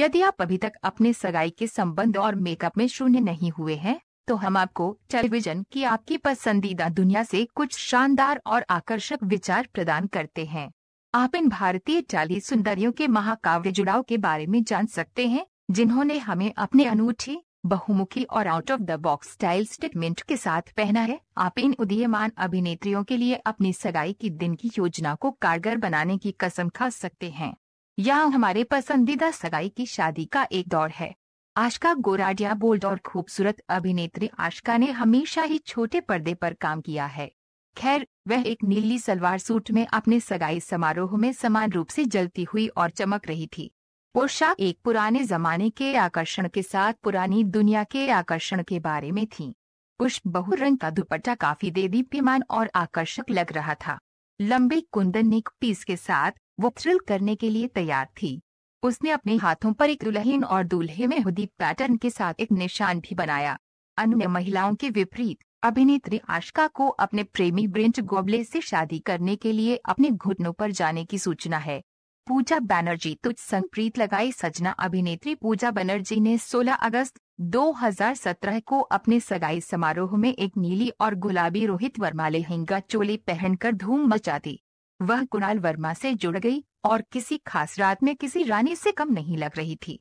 यदि आप अभी तक अपने सगाई के संबंध और मेकअप में शून्य नहीं हुए हैं तो हम आपको टेलीविजन की आपकी पसंदीदा दुनिया से कुछ शानदार और आकर्षक विचार प्रदान करते हैं आप इन भारतीय चाली सुंदरियों के महाकाव्य जुड़ाव के बारे में जान सकते हैं जिन्होंने हमें अपने अनूठी बहुमुखी और out of the box style statement के साथ पहना है आप इन उदीयमान अभिनेत्रियों के लिए अपनी सगाई की दिन की योजना को कारगर बनाने की कसम खा सकते हैं यह हमारे पसंदीदा सगाई की शादी का एक दौर है आशका गोराडिया बोल्ड और खूबसूरत अभिनेत्री आशका ने हमेशा ही छोटे पर्दे पर काम किया है खैर वह एक नीली सलवार सूट में अपने सगाई समारोह में समान रूप से जलती हुई और चमक रही थी पोशाक एक पुराने जमाने के आकर्षण के साथ पुरानी दुनिया के आकर्षण के बारे में थी पुष्प बहुरंग का दुपट्टा काफी देदीप्यमान और आकर्षक लग रहा था लंबे कुंदन नेक पीस के साथ वो थ्रिल करने के लिए तैयार थी उसने अपने हाथों पर एक दुल्हीन और दूल्हे में हुदी पैटर्न के साथ एक निशान भी बनाया अनु ने महिलाओं के विपरीत अभिनेत्री आशका को अपने प्रेमी ब्रिंच गोबले से शादी करने के लिए अपने घुटनों पर जाने की सूचना है पूजा बैनर्जी तुझ संग प्रीत लगाई सजना अभिनेत्री पूजा बनर्जी ने 16 अगस्त 2017 को अपने सगाई समारोह में एक नीली और गुलाबी रोहित वर्मा लेहंगा चोली पहनकर धूम मचा दी वह कुणाल वर्मा से जुड़ गई और किसी खास रात में किसी रानी से कम नहीं लग रही थी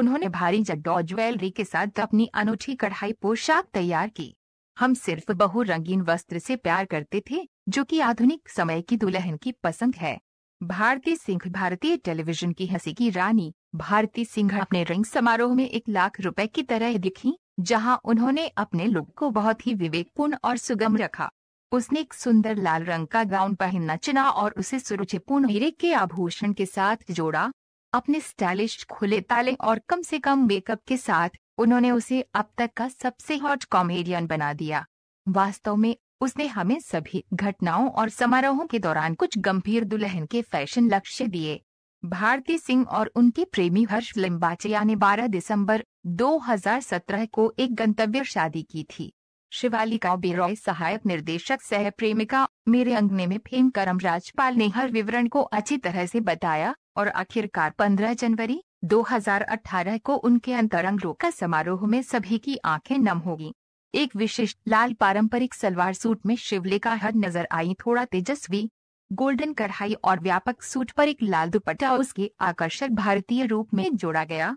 उन्होंने भारी जड्डो ज्वेलरी के साथ अपनी अनूठी कढ़ाई पोशाक तैयार की हम सिर्फ बहु रंगीन वस्त्र से प्यार करते थे जो कि आधुनिक समय की दुल्हन की पसंद है भारती सिंह भारतीय टेलीविजन की हंसी की रानी भारती सिंह अपने रिंग समारोह में एक लाख रुपए की तरह दिखी जहां उन्होंने अपने लुक को बहुत ही विवेकपूर्ण और सुगम रखा उसने एक सुंदर लाल रंग का गाउन पहनना चुना और उसे सुरुचिपूर्ण हीरे के आभूषण के साथ जोड़ा अपने स्टाइलिश खुले ताले और कम से कम मेकअप के साथ उन्होंने उसे अब तक का सबसे हॉट कॉमेडियन बना दिया वास्तव में उसने हमें सभी घटनाओं और समारोहों के दौरान कुछ गंभीर दुल्हन के फैशन लक्ष्य दिए भारती सिंह और उनके प्रेमी हर्ष लिम्बाचिया ने 12 दिसंबर 2017 को एक गंतव्य शादी की थी शिवालिका बेरॉय सहायक निर्देशक सह प्रेमिका मेरे अंगने में फेम करम राजपाल ने हर विवरण को अच्छी तरह से बताया और आखिरकार 15 जनवरी 2018 को उनके अंतरंग का समारोह में सभी की आंखें नम होगी एक विशिष्ट लाल पारंपरिक सलवार सूट में शिवलिका हर नजर आई थोड़ा तेजस्वी गोल्डन कढ़ाई और व्यापक सूट पर एक लाल दुपट्टा उसके आकर्षक भारतीय रूप में जोड़ा गया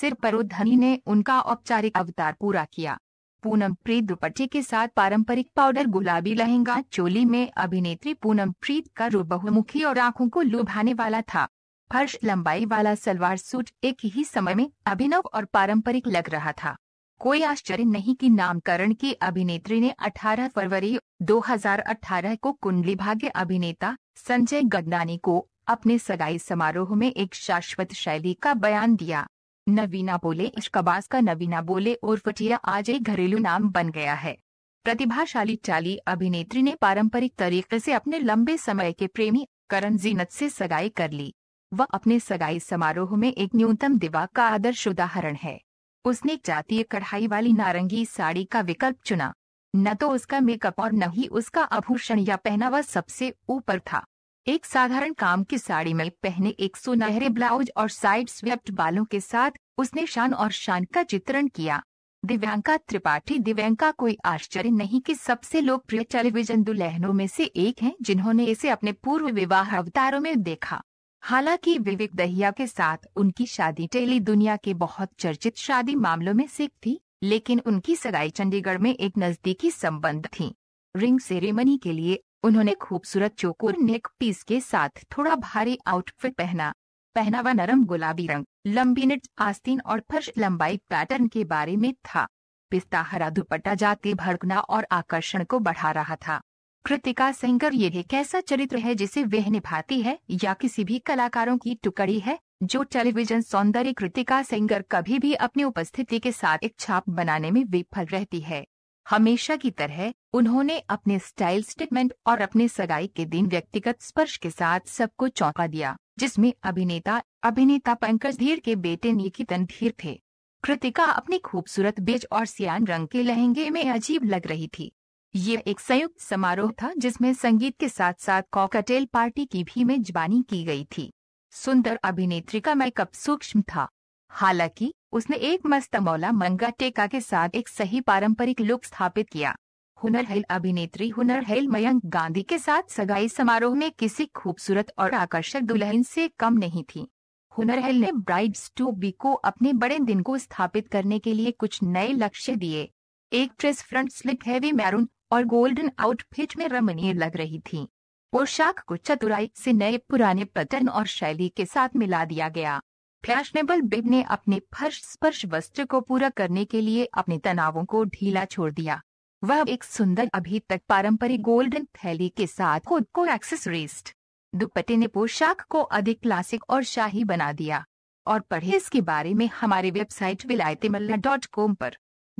सिर पर धनी ने उनका औपचारिक अवतार पूरा किया पूनम प्रीत दुपट्टे के साथ पारंपरिक पाउडर गुलाबी लहंगा चोली में अभिनेत्री पूनम प्रीत का रूप बहुमुखी और आंखों को लुभाने वाला था फर्श लंबाई वाला सलवार सूट एक ही समय में अभिनव और पारंपरिक लग रहा था कोई आश्चर्य नहीं कि नामकरण की अभिनेत्री ने 18 फरवरी 2018 को कुंडली भाग्य अभिनेता संजय गगनानी को अपने सगाई समारोह में एक शाश्वत शैली का बयान दिया नवीना बोले इश्कबास का नवीना बोले और फटिया आज एक घरेलू नाम बन गया है प्रतिभाशाली चाली अभिनेत्री ने पारंपरिक तरीके से अपने लंबे समय के प्रेमी करण जीनत से सगाई कर ली वह अपने सगाई समारोह में एक न्यूनतम दिवा का आदर्श उदाहरण है उसने जातीय कढ़ाई वाली नारंगी साड़ी का विकल्प चुना न तो उसका मेकअप और न ही उसका आभूषण या पहनावा सबसे ऊपर था एक साधारण काम की साड़ी में पहने एक सुनहरे ब्लाउज और साइड स्वेप्ट बालों के साथ उसने शान और शान का चित्रण किया दिव्यांका त्रिपाठी दिव्यांका कोई आश्चर्य नहीं कि सबसे लोकप्रिय टेलीविजन दुल्हनों में से एक हैं जिन्होंने इसे अपने पूर्व विवाह अवतारों में देखा हालांकि विवेक दहिया के साथ उनकी शादी टेली दुनिया के बहुत चर्चित शादी मामलों में से थी लेकिन उनकी सगाई चंडीगढ़ में एक नजदीकी संबंध थी रिंग सेरेमनी के लिए उन्होंने खूबसूरत चोकोर नेक पीस के साथ थोड़ा भारी आउटफिट पहना पहनावा नरम गुलाबी रंग लंबी निट आस्तीन और फर्श लंबाई पैटर्न के बारे में था पिस्ता हरा दुपट्टा जाते भड़कना और आकर्षण को बढ़ा रहा था कृतिका सेंगर यह एक ऐसा चरित्र है जिसे वह निभाती है या किसी भी कलाकारों की टुकड़ी है जो टेलीविजन सौंदर्य कृतिका सेंगर कभी भी अपनी उपस्थिति के साथ एक छाप बनाने में विफल रहती है हमेशा की तरह उन्होंने अपने स्टाइल स्टेटमेंट और अपने सगाई के दिन व्यक्तिगत स्पर्श के साथ सबको चौंका दिया जिसमें अभिनेता अभिनेता पंकज धीर के बेटे निकितन धीर थे कृतिका अपनी खूबसूरत बेज और सियान रंग के लहंगे में अजीब लग रही थी ये एक संयुक्त समारोह था जिसमें संगीत के साथ साथ कॉकटेल पार्टी की भी मेजबानी की गई थी सुंदर अभिनेत्री का मेकअप सूक्ष्म था हालांकि उसने एक मस्त मौला मंगा टेका के साथ एक सही पारंपरिक लुक स्थापित किया हुनर हेल अभिनेत्री हुनर हेल मयंक गांधी के साथ सगाई समारोह में किसी खूबसूरत और आकर्षक दुल्हन से कम नहीं थी हुनर हेल ने ब्राइड्स टू बी को अपने बड़े दिन को स्थापित करने के लिए कुछ नए लक्ष्य दिए एक dress front slip heavy maroon और गोल्डन आउटफिट में रमणीय लग रही थी पोशाक को चतुराई से नए पुराने पैटर्न और शैली के साथ मिला दिया गया फैशनेबल बिब ने अपने फर्श स्पर्श वस्त्र को पूरा करने के लिए अपने तनावों को ढीला छोड़ दिया वह एक सुंदर अभी तक पारंपरिक गोल्डन थैली के साथ खुद को एक्सेसरीस्ट दुपट्टे ने पोशाक को अधिक क्लासिक और शाही बना दिया और पढ़े इसके बारे में हमारे वेबसाइट विलायतमल्ला डॉट कॉम पर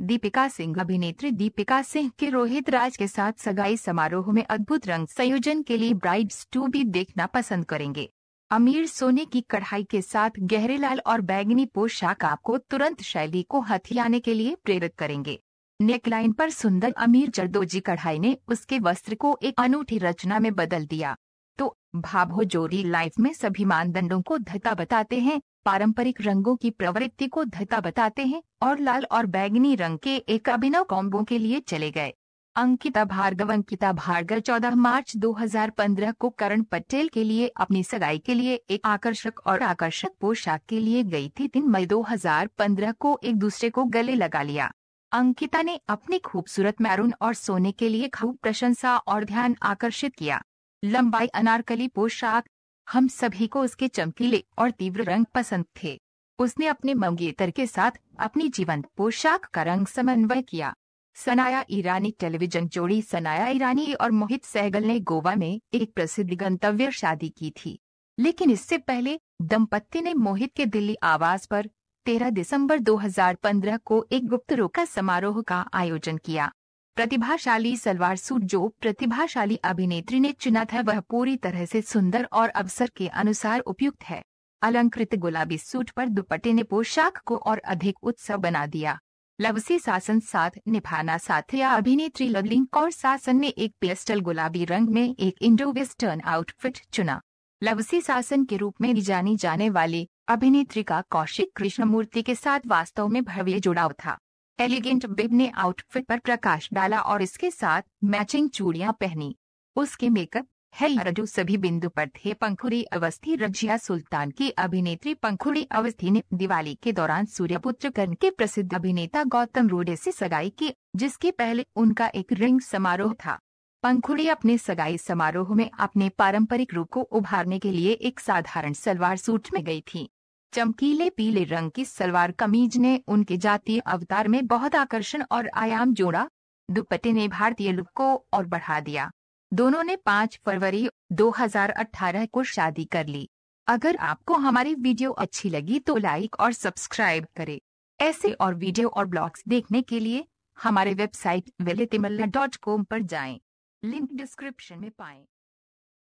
दीपिका सिंह अभिनेत्री दीपिका सिंह के रोहित राज के साथ सगाई समारोह में अद्भुत रंग संयोजन के लिए ब्राइड्स टू भी देखना पसंद करेंगे अमीर सोने की कढ़ाई के साथ गहरे लाल और बैगनी पोशाक आपको तुरंत शैली को हथियाने के लिए प्रेरित करेंगे नेकलाइन पर सुंदर अमीर जरदोजी कढ़ाई ने उसके वस्त्र को एक अनूठी रचना में बदल दिया तो भाभो जोरी लाइफ में सभी मानदंडों को धता बताते हैं पारंपरिक रंगों की प्रवृत्ति को धता बताते हैं और लाल और बैगनी रंग के एक अभिनव कॉम्बो के लिए चले गए अंकिता भार्गव अंकिता भार्गव 14 मार्च 2015 को करण पटेल के लिए अपनी सगाई के लिए एक आकर्षक और आकर्षक पोशाक के लिए गई थी तीन मई 2015 को एक दूसरे को गले लगा लिया अंकिता ने अपनी खूबसूरत मैरून और सोने के लिए खूब प्रशंसा और ध्यान आकर्षित किया लंबाई अनारकली पोशाक हम सभी को उसके चमकीले और तीव्र रंग पसंद थे उसने अपने मंगेतर के साथ अपनी जीवंत पोशाक का रंग समन्वय किया सनाया ईरानी टेलीविजन जोड़ी सनाया ईरानी और मोहित सहगल ने गोवा में एक प्रसिद्ध गंतव्य शादी की थी लेकिन इससे पहले दंपत्ति ने मोहित के दिल्ली आवास पर 13 दिसंबर 2015 को एक गुप्त रोका समारोह का आयोजन किया प्रतिभाशाली सलवार सूट जो प्रतिभाशाली अभिनेत्री ने चुना था वह पूरी तरह से सुंदर और अवसर के अनुसार उपयुक्त है अलंकृत गुलाबी सूट पर दुपट्टे ने पोशाक को और अधिक उत्सव बना दिया लवसी सासन साथ निभाना या अभिनेत्री लवलिंग कौर शासन ने एक पेस्टल गुलाबी रंग में एक इंडो वेस्टर्न आउटफिट चुना लवसी शासन के रूप में जानी जाने वाली अभिनेत्री का कौशिक कृष्णमूर्ति के साथ वास्तव में भव्य जुड़ाव था एलिगेंट बिब ने आउटफिट पर प्रकाश डाला और इसके साथ मैचिंग चूड़ियां पहनी उसके मेकअप रजू सभी बिंदु पर थे पंखुड़ी अवस्थी रजिया सुल्तान की अभिनेत्री पंखुड़ी अवस्थी ने दिवाली के दौरान सूर्यपुत्र कर्ण के प्रसिद्ध अभिनेता गौतम रोडे से सगाई की जिसके पहले उनका एक रिंग समारोह था पंखुड़ी अपने सगाई समारोह में अपने पारंपरिक रूप को उभारने के लिए एक साधारण सलवार सूट में गई थी चमकीले पीले रंग की सलवार कमीज ने उनके जातीय अवतार में बहुत आकर्षण और आयाम जोड़ा दुपट्टे ने भारतीय लुक को और बढ़ा दिया दोनों ने 5 फरवरी 2018 को शादी कर ली अगर आपको हमारी वीडियो अच्छी लगी तो लाइक और सब्सक्राइब करें ऐसे और वीडियो और ब्लॉग्स देखने के लिए हमारे वेबसाइट वेले डॉट कॉम पर जाएं। लिंक डिस्क्रिप्शन में पाएं।